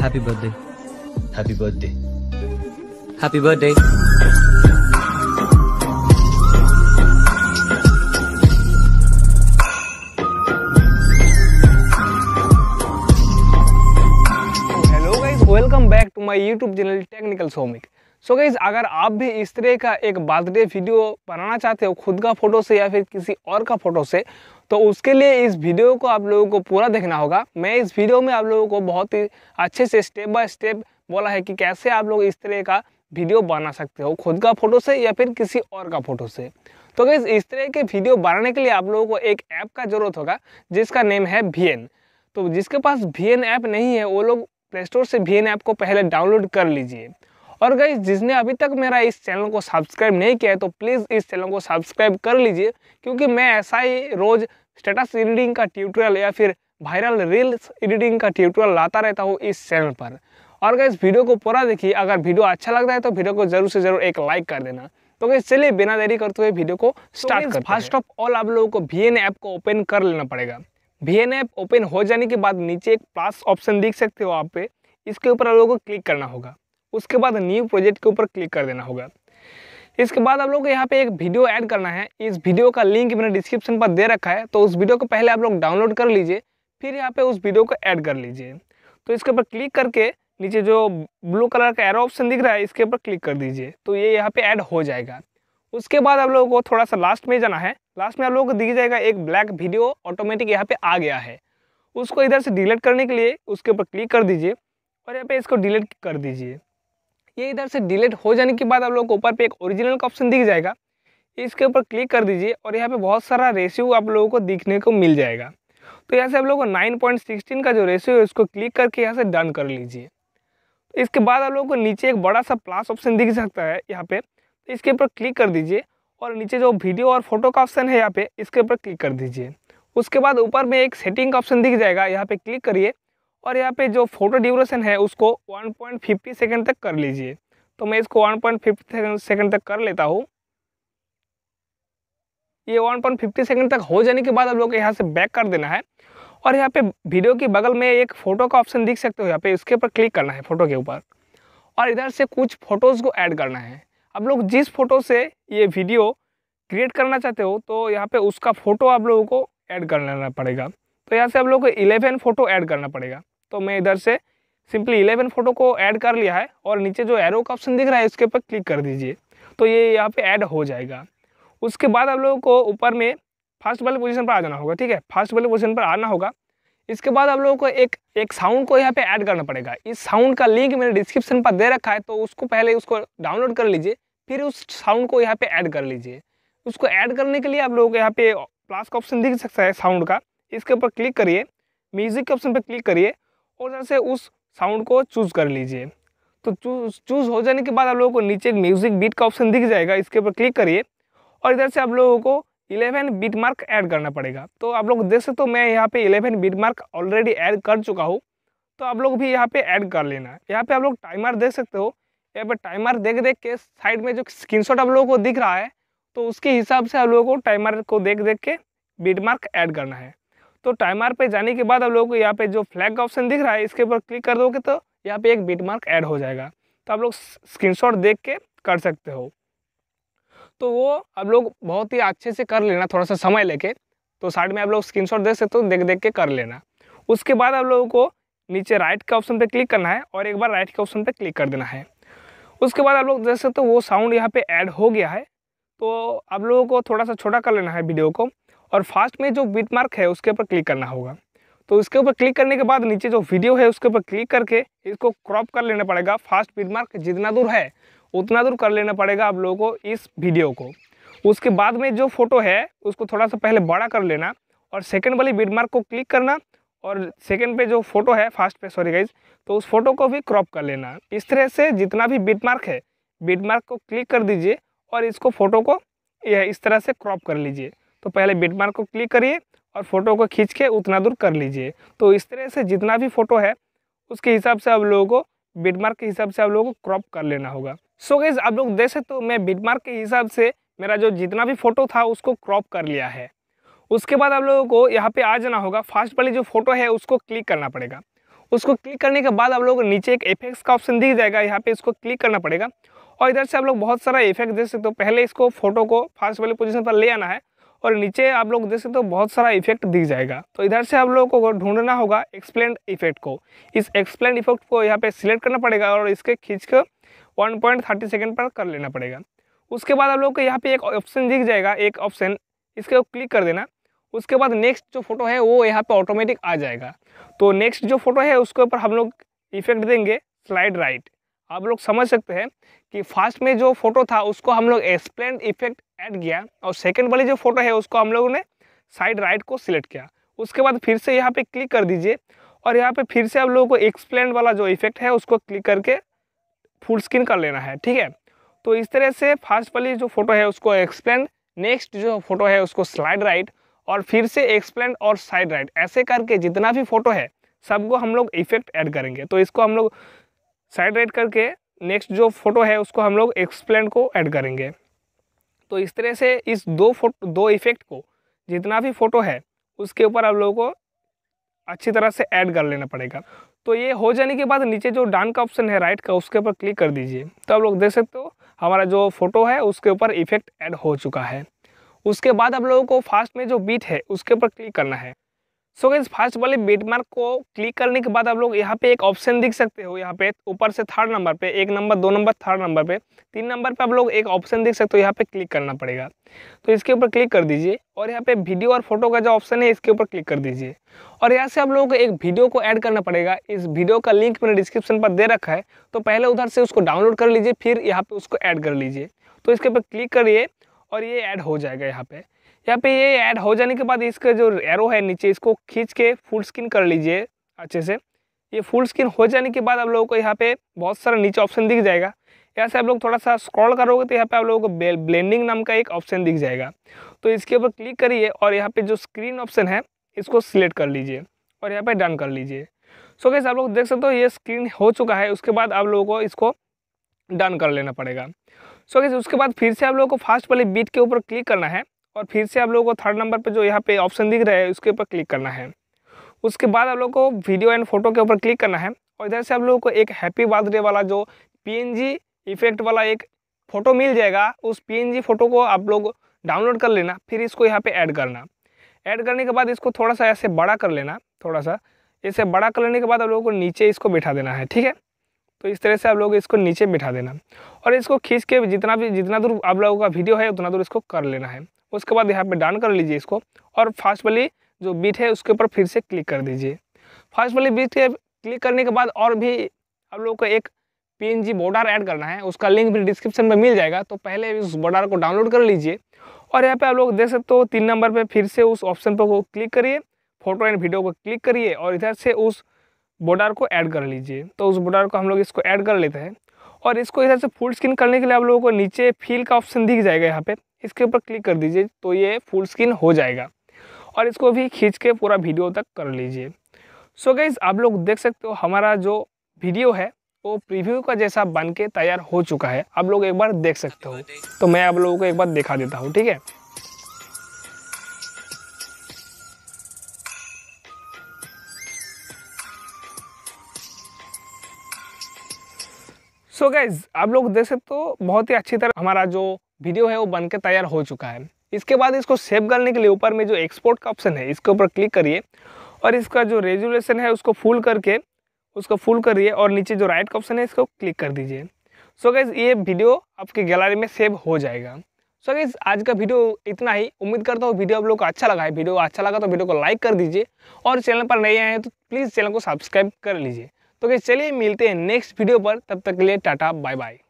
Happy birthday. Happy birthday. Hello guys, welcome back to my YouTube channel technical Somik so so guys अगर आप भी इस तरह का एक बर्थडे वीडियो बनाना चाहते हो खुद का फोटो से या फिर किसी और का फोटो से तो उसके लिए इस वीडियो को आप लोगों को पूरा देखना होगा मैं इस वीडियो में आप लोगों को बहुत ही अच्छे से स्टेप बाय स्टेप बोला है कि कैसे आप लोग इस तरह का वीडियो बना सकते हो खुद का फ़ोटो से या फिर किसी और का फ़ोटो से तो गैस इस तरह के वीडियो बनाने के लिए आप लोगों को एक ऐप का ज़रूरत होगा जिसका नेम है वी तो जिसके पास वी ऐप नहीं है वो लोग प्ले स्टोर से वी ऐप को पहले डाउनलोड कर लीजिए और गई जिसने अभी तक मेरा इस चैनल को सब्सक्राइब नहीं किया है तो प्लीज़ इस चैनल को सब्सक्राइब कर लीजिए क्योंकि मैं ऐसा ही रोज़ स्टेटस एडिटिंग का ट्यूटोरियल या फिर वायरल रील्स एडिटिंग का ट्यूटोरियल लाता रहता हूँ इस चैनल पर और गई वीडियो को पूरा देखिए अगर वीडियो अच्छा लगता है तो वीडियो को जरूर से जरूर एक लाइक कर देना तो गई चलिए बिना देरी करते हुए वीडियो को स्टार्ट कर फर्स्ट ऑफ ऑल आप लोगों को वी ऐप को ओपन कर लेना पड़ेगा वी ऐप ओपन हो जाने के बाद नीचे एक प्लस ऑप्शन दिख सकते हो आप पे इसके ऊपर आप लोगों को क्लिक करना होगा उसके बाद न्यू प्रोजेक्ट के ऊपर क्लिक कर देना होगा इसके बाद आप लोग को यहाँ पे एक वीडियो ऐड करना है इस वीडियो का लिंक मैंने डिस्क्रिप्शन पर दे रखा है तो उस वीडियो को पहले आप लोग डाउनलोड कर लीजिए फिर यहाँ पे उस वीडियो को ऐड कर लीजिए तो इसके ऊपर क्लिक करके नीचे जो ब्लू कलर का एरो ऑप्शन दिख रहा है इसके ऊपर क्लिक कर दीजिए तो ये यहाँ पे ऐड हो जाएगा उसके बाद आप लोगों को थोड़ा सा लास्ट में जाना है लास्ट में आप लोगों को दिख जाएगा एक ब्लैक वीडियो ऑटोमेटिक यहाँ पे आ गया है उसको इधर से डिलीट करने के लिए उसके ऊपर क्लिक कर दीजिए और यहाँ पे इसको डिलीट कर दीजिए ये इधर से डिलीट हो जाने के बाद आप लोग को ऊपर पे एक ओरिजिनल का ऑप्शन दिख जाएगा इसके ऊपर क्लिक कर दीजिए और यहाँ पे बहुत सारा रेशियो आप लोगों को दिखने को मिल जाएगा तो यहाँ से आप लोगों को नाइन पॉइंट सिक्सटीन का जो रेशियो है उसको क्लिक करके यहाँ से डन कर लीजिए इसके बाद आप लोगों को नीचे एक बड़ा सा प्लस ऑप्शन दिख सकता है यहाँ पे तो इसके ऊपर क्लिक कर दीजिए और नीचे जो वीडियो और फोटो का ऑप्शन है यहाँ पे इसके ऊपर क्लिक कर दीजिए उसके बाद ऊपर में एक सेटिंग का ऑप्शन दिख जाएगा यहाँ पे क्लिक करिए और यहाँ पे जो फोटो ड्यूरेशन है उसको 1.50 सेकंड तक कर लीजिए तो मैं इसको 1.50 सेकंड तक कर लेता हूँ ये 1.50 सेकंड तक हो जाने के बाद आप लोग यहाँ से बैक कर देना है और यहाँ पे वीडियो के बगल में एक फ़ोटो का ऑप्शन दिख सकते हो यहाँ पे इसके ऊपर क्लिक करना है फ़ोटो के ऊपर और इधर से कुछ फ़ोटोज़ को ऐड करना है आप लोग जिस फ़ोटो से ये वीडियो क्रिएट करना चाहते हो तो यहाँ पे उसका फ़ोटो आप लोगों को ऐड कर लेना पड़ेगा तो यहाँ से आप लोग को इलेवन फ़ोटो ऐड करना पड़ेगा तो मैं इधर से सिंपली इलेवन फोटो को ऐड कर लिया है और नीचे जो एरो का ऑप्शन दिख रहा है उसके ऊपर क्लिक कर दीजिए तो ये यहाँ पे ऐड हो जाएगा उसके बाद आप लोगों को ऊपर में फर्स्ट वाले पोजीशन पर आ जाना होगा ठीक है फर्स्ट वाले पोजीशन पर आना होगा इसके बाद आप लोगों को एक एक साउंड को यहाँ पे ऐड करना पड़ेगा इस साउंड का लिंक मैंने डिस्क्रिप्शन पर दे रखा है तो उसको पहले उसको डाउनलोड कर लीजिए फिर उस साउंड को यहाँ पर ऐड कर लीजिए उसको ऐड करने के लिए आप लोगों को यहाँ पे प्लास का ऑप्शन दिख सकता है साउंड का इसके ऊपर क्लिक करिए म्यूज़िक के ऑप्शन पर क्लिक करिए उधर से उस साउंड को चूज़ कर लीजिए तो चूज चूज़ हो जाने के बाद आप लोगों को नीचे एक म्यूज़िक बीट का ऑप्शन दिख जाएगा इसके ऊपर क्लिक करिए और इधर से आप लोगों को 11 बीट मार्क ऐड करना पड़ेगा तो आप लोग देख सकते हो मैं यहाँ पे 11 बीट मार्क ऑलरेडी ऐड कर चुका हूँ तो आप लोग भी यहाँ पे ऐड कर लेना है यहाँ पे आप लोग टाइमर देख सकते हो यहाँ पे टाइमर देख देख के साइड में जो स्क्रीन आप लोगों को दिख रहा है तो उसके हिसाब से आप लोगों को टाइमर को देख देख के बीट मार्क ऐड करना है तो टाइमर पे जाने के बाद आप लोगों को यहाँ पे जो फ्लैग का ऑप्शन दिख रहा है इसके ऊपर क्लिक कर दोगे तो यहाँ पे एक बीट मार्क ऐड हो जाएगा तो आप लोग स्क्रीनशॉट देख के कर सकते हो तो वो आप लोग बहुत ही अच्छे से कर लेना थोड़ा सा समय लेके तो साइड में आप लोग शॉट देख सकते हो देख देख के कर लेना उसके बाद आप लोगों को नीचे राइट के ऑप्शन पर क्लिक करना है और एक बार राइट के ऑप्शन पर क्लिक कर देना है उसके बाद आप लोग देख सकते हो तो वो साउंड यहाँ पर ऐड हो गया है तो आप लोगों को थोड़ा सा छोटा कर लेना है वीडियो को और फास्ट में जो बीट मार्क है उसके ऊपर क्लिक करना होगा तो उसके ऊपर क्लिक करने के बाद नीचे जो वीडियो है उसके ऊपर क्लिक करके इसको क्रॉप कर लेना पड़ेगा फास्ट बीट मार्क जितना दूर है उतना दूर कर लेना पड़ेगा आप लोगों को इस वीडियो को उसके बाद में जो फोटो है उसको थोड़ा सा पहले बड़ा कर लेना और सेकेंड वाली बीट मार्क को क्लिक करना और सेकेंड पे जो फोटो है फास्ट पे सॉरी गाइज तो उस फोटो को भी क्रॉप कर लेना इस तरह से जितना भी बीट मार्क है बीट मार्क को क्लिक कर दीजिए और इसको फोटो को यह इस तरह से क्रॉप कर लीजिए तो पहले बिटमार्क को क्लिक करिए और फ़ोटो को खींच के उतना दूर कर लीजिए तो इस तरह से जितना भी फ़ोटो है उसके हिसाब से आप लोगों को बिटमार्क के हिसाब से आप लोगों को क्रॉप कर लेना होगा सो so गैस आप लोग देख सकते हो मैं बिटमार्क के हिसाब से मेरा जो जितना भी फ़ोटो था उसको क्रॉप कर लिया है उसके बाद आप लोगों को यहाँ पे आ जाना होगा फास्ट वाली जो फ़ोटो है उसको क्लिक करना पड़ेगा उसको क्लिक करने के बाद आप लोग नीचे एक इफेक्ट्स का ऑप्शन दिख जाएगा यहाँ पे इसको क्लिक करना पड़ेगा और इधर से आप लोग बहुत सारा इफेक्ट देख सकते हो पहले इसको फोटो को फास्ट वाली पोजिशन पर ले आना है और नीचे आप लोग देख सकते हो बहुत सारा इफेक्ट दिख जाएगा तो इधर से आप लोगों को ढूंढना होगा एक्सप्लेन इफेक्ट को इस एक्सप्लेन इफेक्ट को यहाँ पे सिलेक्ट करना पड़ेगा और इसके खींच कर वन पॉइंट थर्टी सेकेंड पर कर लेना पड़ेगा उसके बाद आप लोग को यहाँ पे एक ऑप्शन दिख जाएगा एक ऑप्शन इसके क्लिक कर देना उसके बाद नेक्स्ट जो फोटो है वो यहाँ पर ऑटोमेटिक आ जाएगा तो नेक्स्ट जो फोटो है उसके ऊपर हम लोग इफेक्ट देंगे स्लाइड राइट आप लोग समझ सकते हैं कि फर्स्ट में जो फोटो था उसको हम लोग एक्सप्लेन इफेक्ट ऐड किया और सेकंड वाली जो फोटो है उसको हम लोगों ने साइड राइट को सिलेक्ट किया उसके बाद फिर से यहाँ पे क्लिक कर दीजिए और यहाँ पे फिर से आप लोगों को एक्सप्लेन वाला जो इफेक्ट है उसको क्लिक करके फुल स्क्रीन कर लेना है ठीक है तो इस तरह से फर्स्ट वाली जो फोटो है उसको एक्सप्लेन नेक्स्ट जो फोटो है उसको स्लाइड राइट और फिर से एक्सप्लेन और साइड राइट ऐसे करके जितना भी फोटो है सबको हम लोग इफेक्ट ऐड करेंगे तो इसको हम लोग साइड राइट करके नेक्स्ट जो फोटो है उसको हम लोग एक्सप्लेन को ऐड करेंगे तो इस तरह से इस दो फोटो दो इफेक्ट को जितना भी फोटो है उसके ऊपर आप लोगों को अच्छी तरह से ऐड कर लेना पड़ेगा तो ये हो जाने के बाद नीचे जो डान का ऑप्शन है राइट का उसके ऊपर क्लिक कर दीजिए तो आप लोग देख सकते हो हमारा जो फोटो है उसके ऊपर इफेक्ट ऐड हो चुका है उसके बाद आप लोगों को फास्ट में जो बीट है उसके ऊपर क्लिक करना है सो गई फर्स्ट वाले मार्क को क्लिक करने के बाद आप लोग यहाँ पे एक ऑप्शन दिख सकते हो यहाँ पे ऊपर से थर्ड नंबर पे एक नंबर दो नंबर थर्ड नंबर पे तीन नंबर पे आप लोग एक ऑप्शन दिख सकते हो यहाँ पे क्लिक करना पड़ेगा तो इसके ऊपर क्लिक कर दीजिए और यहाँ पे वीडियो और फोटो का जो ऑप्शन है इसके ऊपर क्लिक कर दीजिए और यहाँ से आप लोगों को एक वीडियो को ऐड करना पड़ेगा इस वीडियो का लिंक मैंने डिस्क्रिप्शन पर दे रखा है तो पहले उधर से उसको डाउनलोड कर लीजिए फिर यहाँ पर उसको ऐड कर लीजिए तो इसके ऊपर क्लिक करिए और ये ऐड हो जाएगा यहाँ पर यहाँ पे ये ऐड हो जाने के बाद इसका जो एरो है नीचे इसको खींच के फुल स्किन कर लीजिए अच्छे से ये फुल स्किन हो जाने के बाद आप लोगों को यहाँ पे बहुत सारा नीचे ऑप्शन दिख जाएगा यहाँ से आप लोग थोड़ा सा स्क्रॉल करोगे तो यहाँ पे आप लोगों को ब्लेंडिंग नाम का एक ऑप्शन दिख जाएगा तो इसके ऊपर क्लिक करिए और यहाँ पे जो स्क्रीन ऑप्शन है इसको सिलेक्ट कर लीजिए और यहाँ पे डन कर लीजिए सो कैसे आप लोग देख सकते हो ये स्क्रीन हो चुका है उसके बाद आप लोगों को इसको डन कर लेना पड़ेगा सो कैसे उसके बाद फिर से आप लोगों को फास्ट वाले बीट के ऊपर क्लिक करना है और फिर से आप लोगों को थर्ड नंबर पर जो यहाँ पे ऑप्शन दिख रहा है उसके ऊपर क्लिक करना है उसके बाद आप लोग को वीडियो एंड फोटो के ऊपर क्लिक करना है और इधर से आप लोगों को एक हैप्पी बर्थडे वाला जो पी इफेक्ट वाला एक फ़ोटो मिल जाएगा उस पी फ़ोटो को आप लोग डाउनलोड कर लेना फिर इसको यहाँ पर ऐड करना ऐड करने के बाद इसको थोड़ा सा ऐसे बड़ा कर लेना थोड़ा सा ऐसे बड़ा कर लेने के बाद आप लोगों को नीचे इसको बैठा देना है ठीक है तो इस तरह से आप लोग इसको नीचे बैठा देना और इसको खींच के जितना भी जितना दूर आप लोगों का वीडियो है उतना दूर इसको कर लेना है उसके बाद यहाँ पे डाउन कर लीजिए इसको और फास्ट वाली जो बीट है उसके ऊपर फिर से क्लिक कर दीजिए फास्ट वाली बीट के क्लिक करने के बाद और भी आप लोगों को एक पी बॉर्डर ऐड करना है उसका लिंक भी डिस्क्रिप्शन में मिल जाएगा तो पहले उस बॉर्डर को डाउनलोड कर लीजिए और यहाँ पर आप लोग देख सकते हो तीन नंबर पर फिर से उस ऑप्शन पर क्लिक करिए फोटो एंड वीडियो को क्लिक करिए और इधर से उस बॉर्डर को ऐड कर लीजिए तो उस बॉर्डर को हम लोग इसको ऐड कर लेते हैं और इसको इधर से फुल स्क्रीन करने के लिए आप लोगों को नीचे फील का ऑप्शन दिख जाएगा यहाँ पे इसके ऊपर क्लिक कर दीजिए तो ये फुल स्क्रीन हो जाएगा और इसको भी खींच के पूरा वीडियो तक कर लीजिए सो so गईज आप लोग देख सकते हो हमारा जो वीडियो है वो प्रीव्यू का जैसा बन के तैयार हो चुका है आप लोग एक बार देख सकते हो तो मैं आप लोगों को एक बार दिखा देता हूँ ठीक है सो so गैज़ आप लोग देख सकते हो बहुत ही अच्छी तरह हमारा जो वीडियो है वो बनकर तैयार हो चुका है इसके बाद इसको सेव करने के लिए ऊपर में जो एक्सपोर्ट का ऑप्शन है इसके ऊपर क्लिक करिए और इसका जो रेजुलेशन है उसको फुल करके उसको फुल करिए और नीचे जो राइट का ऑप्शन है इसको क्लिक कर दीजिए सो गैस ये वीडियो आपकी गैलरी में सेव हो जाएगा सो गैस आज का वीडियो इतना ही उम्मीद करता हूँ वीडियो आप लोग को अच्छा लगा है वीडियो अच्छा लगा तो वीडियो को लाइक कर दीजिए और चैनल पर नए आए हैं तो प्लीज़ चैनल को सब्सक्राइब कर लीजिए तो गैस चलिए मिलते हैं नेक्स्ट वीडियो पर तब तक के लिए टाटा बाय बाय